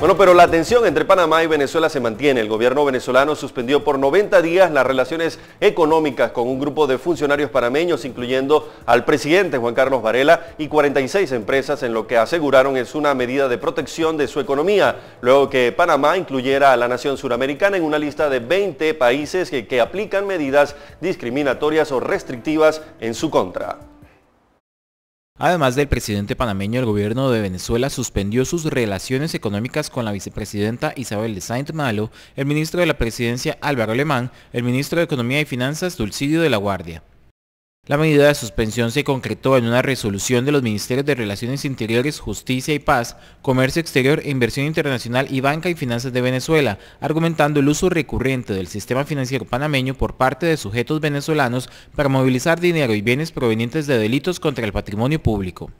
Bueno, pero la tensión entre Panamá y Venezuela se mantiene. El gobierno venezolano suspendió por 90 días las relaciones económicas con un grupo de funcionarios panameños, incluyendo al presidente Juan Carlos Varela y 46 empresas en lo que aseguraron es una medida de protección de su economía, luego que Panamá incluyera a la nación suramericana en una lista de 20 países que, que aplican medidas discriminatorias o restrictivas en su contra. Además del presidente panameño, el gobierno de Venezuela suspendió sus relaciones económicas con la vicepresidenta Isabel de Saint Malo, el ministro de la presidencia Álvaro Alemán, el ministro de Economía y Finanzas Dulcidio de la Guardia. La medida de suspensión se concretó en una resolución de los Ministerios de Relaciones Interiores, Justicia y Paz, Comercio Exterior e Inversión Internacional y Banca y Finanzas de Venezuela, argumentando el uso recurrente del sistema financiero panameño por parte de sujetos venezolanos para movilizar dinero y bienes provenientes de delitos contra el patrimonio público.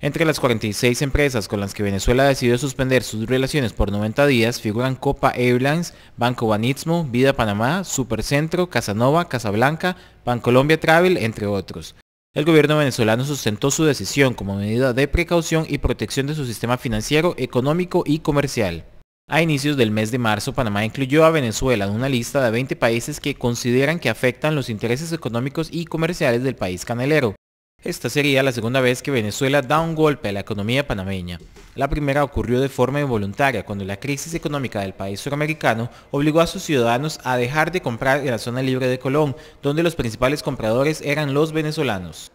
Entre las 46 empresas con las que Venezuela decidió suspender sus relaciones por 90 días figuran Copa Airlines, Banco Banismo, Vida Panamá, Supercentro, Casanova, Casablanca, Bancolombia Travel, entre otros. El gobierno venezolano sustentó su decisión como medida de precaución y protección de su sistema financiero, económico y comercial. A inicios del mes de marzo, Panamá incluyó a Venezuela en una lista de 20 países que consideran que afectan los intereses económicos y comerciales del país canelero. Esta sería la segunda vez que Venezuela da un golpe a la economía panameña. La primera ocurrió de forma involuntaria cuando la crisis económica del país suramericano obligó a sus ciudadanos a dejar de comprar en la zona libre de Colón, donde los principales compradores eran los venezolanos.